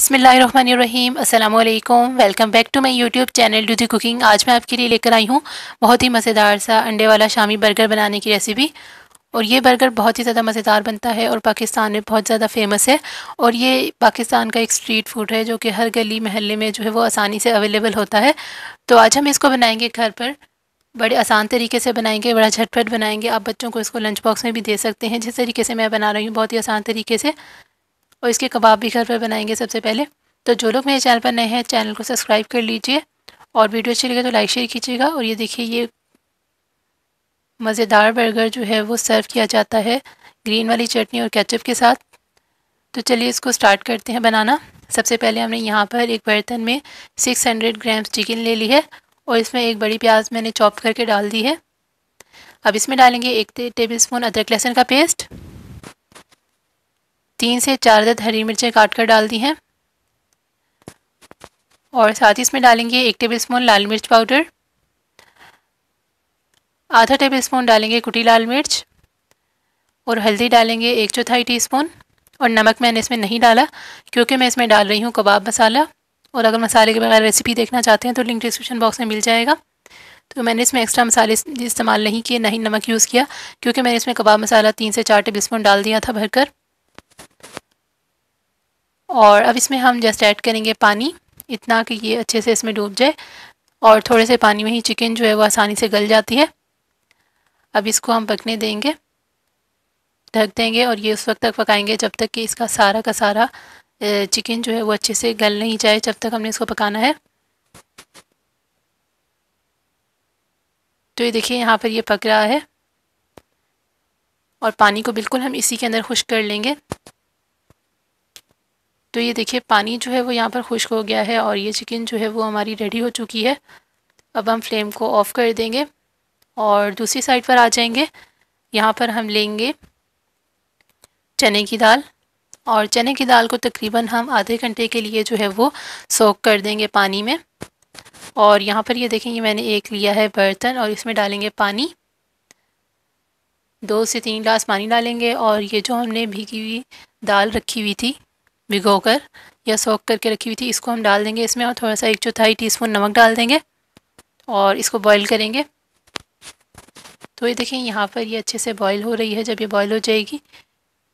बसमीम अल्लाम welcome back to my YouTube channel do the cooking आज मैं आपके लिए लेकर आई हूँ बहुत ही मज़ेदार सा अंडे वाला शामी बर्गर बनाने की रेसिपी और ये बर्गर बहुत ही ज़्यादा मज़ेदार बनता है और पाकिस्तान में बहुत ज़्यादा फेमस है और ये पाकिस्तान का एक स्ट्रीट फूड है जो कि हर गली महल्ले में जो है वो आसानी से अवेलेबल होता है तो आज हम इसको बनाएंगे घर पर बड़े आसान तरीके से बनाएंगे बड़ा झटपट बनाएंगे आप बच्चों को इसको लंच बॉक्स में भी दे सकते हैं जिस तरीके से मैं बना रही हूँ बहुत ही आसान तरीके से और इसके कबाब भी घर पर बनाएंगे सबसे पहले तो जो लोग मेरे चैनल पर नए हैं चैनल को सब्सक्राइब कर लीजिए और वीडियो अच्छी लगे तो लाइक शेयर कीजिएगा और ये देखिए ये मज़ेदार बर्गर जो है वो सर्व किया जाता है ग्रीन वाली चटनी और केचप के साथ तो चलिए इसको स्टार्ट करते हैं बनाना सबसे पहले हमने यहाँ पर एक बर्तन में 600 ग्राम चिकन ले ली है और इसमें एक बड़ी प्याज मैंने चॉप करके डाल दी है अब इसमें डालेंगे एक टेबल स्पून अदरक लहसुन का पेस्ट तीन से चार अदद हरी मिर्चें काट कर डाल दी हैं और साथ ही इसमें डालेंगे एक टेबल स्पून लाल मिर्च पाउडर आधा टेबल स्पून डालेंगे कुटी लाल मिर्च और हल्दी डालेंगे एक चौथाई टीस्पून और नमक मैंने इसमें नहीं डाला क्योंकि मैं इसमें डाल रही हूँ कबाब मसाला और अगर मसाले के बगैर रेसिपी देखना चाहते हैं तो लिंक डिस्क्रिप्शन बॉक्स में मिल जाएगा तो मैंने इसमें एक्स्ट्रा मसाले इस्तेमाल नहीं किए नहीं नमक यूज़ किया क्योंकि मैंने इसमें कबाब मसाला तीन से चार टेबल स्पून डाल दिया था भरकर और अब इसमें हम जस्ट ऐड करेंगे पानी इतना कि ये अच्छे से इसमें डूब जाए और थोड़े से पानी में ही चिकन जो है वो आसानी से गल जाती है अब इसको हम पकने देंगे ढक देंगे और ये उस वक्त तक पकाएंगे जब तक कि इसका सारा का सारा चिकन जो है वो अच्छे से गल नहीं जाए जब तक हमने इसको पकाना है तो ये देखिए यहाँ पर ये पक रहा है और पानी को बिल्कुल हम इसी के अंदर खुश कर लेंगे तो ये देखिए पानी जो है वो यहाँ पर खुश्क हो गया है और ये चिकन जो है वो हमारी रेडी हो चुकी है अब हम फ्लेम को ऑफ़ कर देंगे और दूसरी साइड पर आ जाएंगे यहाँ पर हम लेंगे चने की दाल और चने की दाल को तकरीबन हम आधे घंटे के लिए जो है वो सोख कर देंगे पानी में और यहाँ पर ये देखेंगे मैंने एक लिया है बर्तन और इसमें डालेंगे पानी दो से तीन गिलास पानी डालेंगे और ये जो हमने भीगी हुई दाल रखी हुई थी भिगो कर या सोख करके रखी हुई थी इसको हम डाल देंगे इसमें और थोड़ा सा एक चौथाई टीस्पून नमक डाल देंगे और इसको बॉईल करेंगे तो ये देखें यहाँ पर ये अच्छे से बॉईल हो रही है जब ये बॉईल हो जाएगी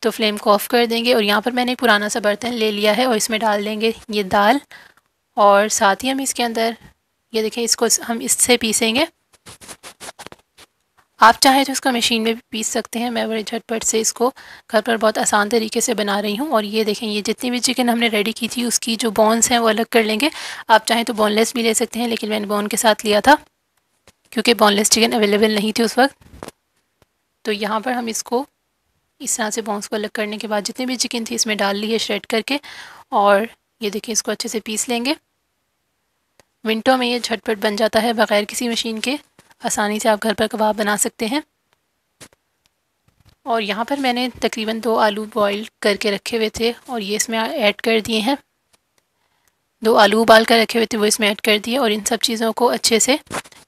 तो फ्लेम को ऑफ़ कर देंगे और यहाँ पर मैंने पुराना सा बर्तन ले लिया है और इसमें डाल देंगे ये दाल और साथ ही हम इसके अंदर ये देखें इसको हम इससे पीसेंगे आप चाहें तो इसको मशीन में भी पीस सकते हैं मैं बड़े झटपट से इसको घर पर बहुत आसान तरीके से बना रही हूँ और ये देखें ये जितनी भी चिकन हमने रेडी की थी उसकी जो बॉन्स हैं वो अलग कर लेंगे आप चाहें तो बोनलेस भी ले सकते हैं लेकिन मैंने बोन के साथ लिया था क्योंकि बोनलेस चिकन अवेलेबल नहीं थी उस वक्त तो यहाँ पर हम इसको इस तरह से बॉन्स को अलग करने के बाद जितनी भी चिकन थी इसमें डाल ली है श्रेड करके और ये देखें इसको अच्छे से पीस लेंगे मिनटों में ये झटपट बन जाता है बग़ैर किसी मशीन के आसानी से आप घर पर कबाब बना सकते हैं और यहाँ पर मैंने तकरीबन दो आलू बॉईल करके रखे हुए थे और ये इसमें ऐड कर दिए हैं दो आलू उबाल कर रखे हुए थे वो इसमें ऐड कर दिए और इन सब चीज़ों को अच्छे से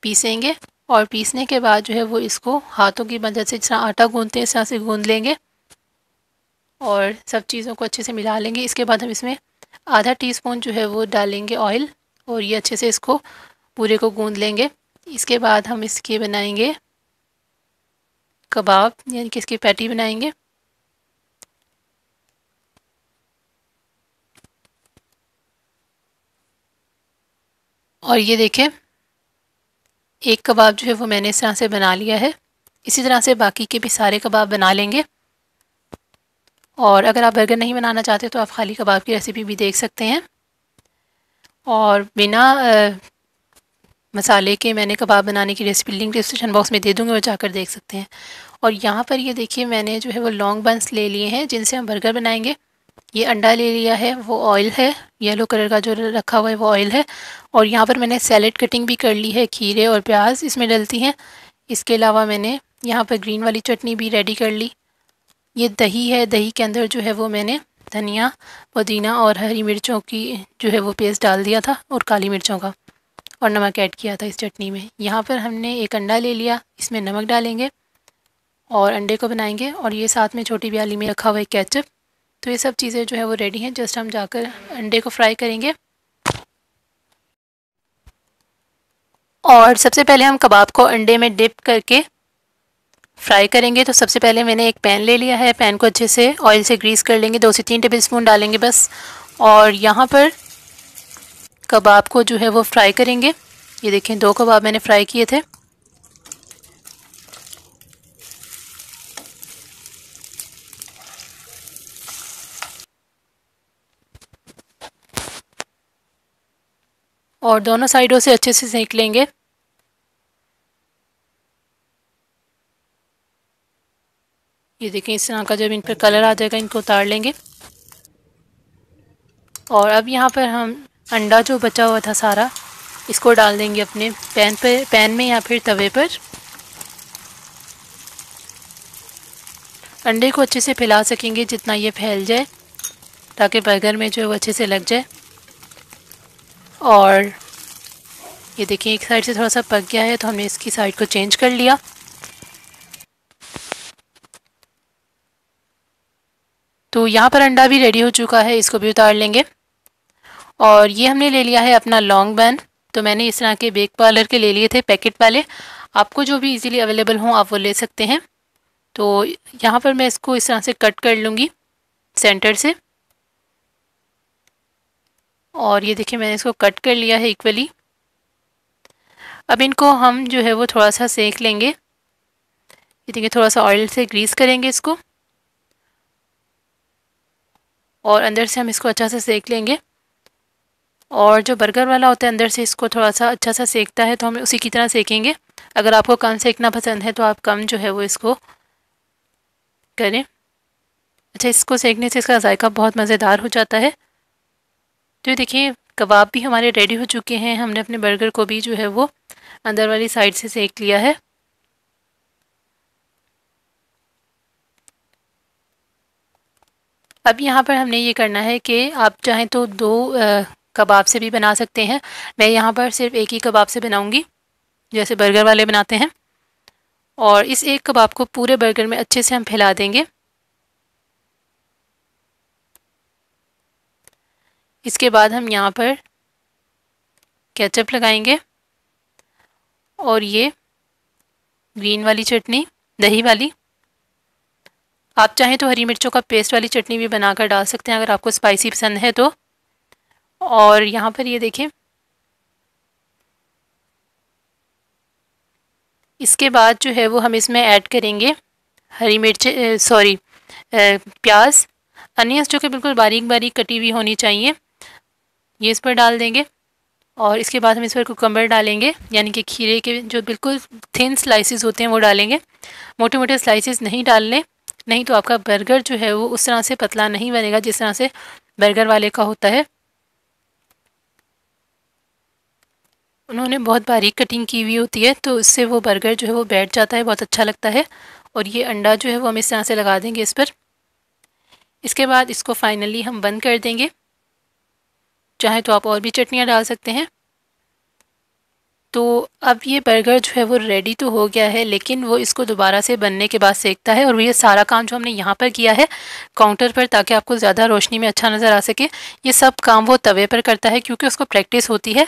पीसेंगे और पीसने के बाद जो है वो इसको हाथों की मदद से जिस आटा गूँधते हैं इस तरह से गूँध लेंगे और सब चीज़ों को अच्छे से मिला लेंगे इसके बाद हम इसमें आधा टीस्पून जो है वो डालेंगे ऑयल और ये अच्छे से इसको पूरे को गूँध लेंगे इसके बाद हम इसके बनाएंगे कबाब यानी कि इसकी पैटी बनाएंगे और ये देखें एक कबाब जो है वो मैंने इस तरह से बना लिया है इसी तरह से बाकी के भी सारे कबाब बना लेंगे और अगर आप बर्गर नहीं बनाना चाहते तो आप खाली कबाब की रेसिपी भी देख सकते हैं और बिना मसाले के मैंने कबाब बनाने की रेसिपी लिंक डिस्क्रिप्शन बॉक्स में दे दूँगी वो जाकर देख सकते हैं और यहाँ पर ये देखिए मैंने जो है वो लॉन्ग बंस ले लिए हैं जिनसे हम बर्गर बनाएंगे ये अंडा ले लिया है वो ऑयल है येलो कलर का जो रखा हुआ है वो ऑयल है और यहाँ पर मैंने सैलड कटिंग भी कर ली है खीरे और प्याज इसमें डलती हैं इसके अलावा मैंने यहाँ पर ग्रीन वाली चटनी भी रेडी कर ली ये दही है दही के अंदर जो है वो मैंने धनिया पुदीना और हरी मिर्चों की जो है वो पेस्ट डाल दिया था और काली मिर्चों का और नमक ऐड किया था इस चटनी में यहाँ पर हमने एक अंडा ले लिया इसमें नमक डालेंगे और अंडे को बनाएंगे और ये साथ में छोटी प्याली में रखा हुआ है कैचअप तो ये सब चीज़ें जो है वो रेडी हैं जस्ट हम जाकर अंडे को फ्राई करेंगे और सबसे पहले हम कबाब को अंडे में डिप करके फ्राई करेंगे तो सबसे पहले मैंने एक पैन ले लिया है पैन को अच्छे से ऑयल से ग्रीस कर लेंगे दो से तीन टेबल स्पून डालेंगे बस और यहाँ पर कबाब को जो है वो फ्राई करेंगे ये देखें दो कबाब मैंने फ्राई किए थे और दोनों साइडों से अच्छे से सेक लेंगे ये देखें इस तरह का जब इन पर कलर हाँ आ जाएगा इनको उतार लेंगे और अब यहाँ पर हम अंडा जो बचा हुआ था सारा इसको डाल देंगे अपने पैन पर पैन में या फिर तवे पर अंडे को अच्छे से फैला सकेंगे जितना ये फैल जाए ताकि बर्गर में जो है वो अच्छे से लग जाए और ये देखिए एक साइड से थोड़ा सा पक गया है तो हमने इसकी साइड को चेंज कर लिया तो यहाँ पर अंडा भी रेडी हो चुका है इसको भी उतार लेंगे और ये हमने ले लिया है अपना लॉन्ग बन तो मैंने इस तरह के बेक पार्लर के ले लिए थे पैकेट वाले आपको जो भी इजीली अवेलेबल हों आप वो ले सकते हैं तो यहाँ पर मैं इसको इस तरह से कट कर लूँगी सेंटर से और ये देखिए मैंने इसको कट कर लिया है इक्वली अब इनको हम जो है वो थोड़ा सा सेक लेंगे ये देखिए थोड़ा सा ऑयल से ग्रीस करेंगे इसको और अंदर से हम इसको अच्छा से सेक लेंगे और जो बर्गर वाला होता है अंदर से इसको थोड़ा सा अच्छा सा सेकता है तो हम उसी की तरह सेकेंगे अगर आपको कम सेकना पसंद है तो आप कम जो है वो इसको करें अच्छा इसको सेकने से इसका जायका बहुत मज़ेदार हो जाता है तो देखिए कबाब भी हमारे रेडी हो चुके हैं हमने अपने बर्गर को भी जो है वो अंदर वाली साइड से सेक लिया है अब यहाँ पर हमने ये करना है कि आप चाहें तो दो कबाब से भी बना सकते हैं मैं यहाँ पर सिर्फ एक ही कबाब से बनाऊँगी जैसे बर्गर वाले बनाते हैं और इस एक कबाब को पूरे बर्गर में अच्छे से हम फैला देंगे इसके बाद हम यहाँ पर केचप लगाएंगे और ये ग्रीन वाली चटनी दही वाली आप चाहें तो हरी मिर्चों का पेस्ट वाली चटनी भी बनाकर डाल सकते हैं अगर आपको स्पाइसी पसंद है तो और यहाँ पर ये देखें इसके बाद जो है वो हम इसमें ऐड करेंगे हरी मिर्च सॉरी प्याज अनियस जो कि बिल्कुल बारीक बारीक कटी हुई होनी चाहिए ये इस पर डाल देंगे और इसके बाद हम इस पर कुकम्बर डालेंगे यानी कि खीरे के जो बिल्कुल थिन स्लाइसेस होते हैं वो डालेंगे मोटे मोटे स्लाइसेस नहीं डालने नहीं तो आपका बर्गर जो है वो उस तरह से पतला नहीं बनेगा जिस तरह से बर्गर वाले का होता है उन्होंने बहुत बारीक कटिंग की हुई होती है तो इससे वो बर्गर जो है वो बैठ जाता है बहुत अच्छा लगता है और ये अंडा जो है वो हम इस तरह से लगा देंगे इस पर इसके बाद इसको फाइनली हम बंद कर देंगे चाहे तो आप और भी चटनियाँ डाल सकते हैं तो अब ये बर्गर जो है वो रेडी तो हो गया है लेकिन वो इसको दोबारा से बनने के बाद सेकता है और ये सारा काम जो हमने यहाँ पर किया है काउंटर पर ताकि आपको ज़्यादा रोशनी में अच्छा नज़र आ सके ये सब काम वो तवे पर करता है क्योंकि उसको प्रैक्टिस होती है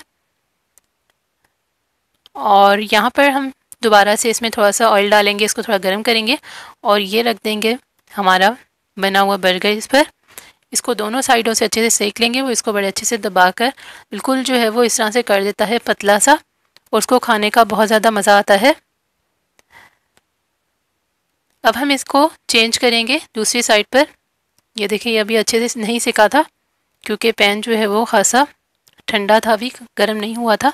और यहाँ पर हम दोबारा से इसमें थोड़ा सा ऑयल डालेंगे इसको थोड़ा गर्म करेंगे और ये रख देंगे हमारा बना हुआ बर्गर इस पर इसको दोनों साइडों से अच्छे से सेक लेंगे वो इसको बड़े अच्छे से दबा कर बिल्कुल जो है वो इस तरह से कर देता है पतला सा और उसको खाने का बहुत ज़्यादा मज़ा आता है अब हम इसको चेंज करेंगे दूसरी साइड पर ये देखिए अभी अच्छे से नहीं सिका था क्योंकि पैन जो है वो खासा ठंडा था अभी गर्म नहीं हुआ था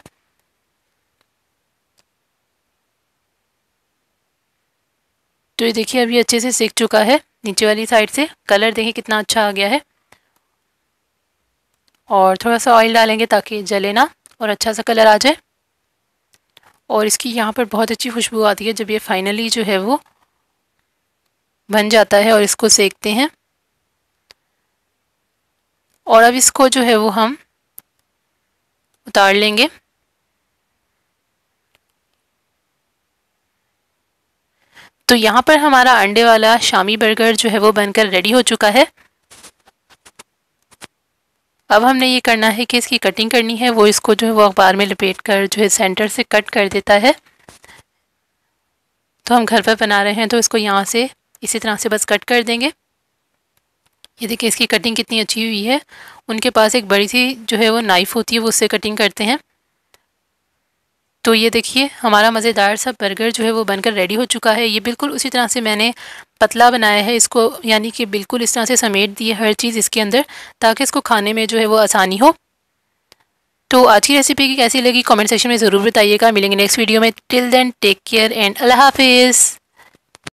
तो ये देखिए अभी अच्छे से सीख चुका है नीचे वाली साइड से कलर देखिए कितना अच्छा आ गया है और थोड़ा सा ऑयल डालेंगे ताकि जले ना और अच्छा सा कलर आ जाए और इसकी यहाँ पर बहुत अच्छी खुशबू आती है जब ये फाइनली जो है वो बन जाता है और इसको सेकते हैं और अब इसको जो है वो हम उतार लेंगे तो यहाँ पर हमारा अंडे वाला शामी बर्गर जो है वो बनकर रेडी हो चुका है अब हमने ये करना है कि इसकी कटिंग करनी है वो इसको जो है वो अखबार में लपेट कर जो है सेंटर से कट कर देता है तो हम घर पर बना रहे हैं तो इसको यहाँ से इसी तरह से बस कट कर देंगे ये देखिए इसकी कटिंग कितनी अच्छी हुई है उनके पास एक बड़ी सी जो है वो नाइफ़ होती है वो उससे कटिंग करते हैं तो ये देखिए हमारा मज़ेदार सा बर्गर जो है वो बनकर रेडी हो चुका है ये बिल्कुल उसी तरह से मैंने पतला बनाया है इसको यानी कि बिल्कुल इस तरह से समेट दी है हर चीज़ इसके अंदर ताकि इसको खाने में जो है वो आसानी हो तो आज की रेसिपी की कैसी लगी कमेंट सेक्शन में ज़रूर बताइएगा मिलेंगे नेक्स्ट वीडियो में till then take care and अल्लाह हाफिज़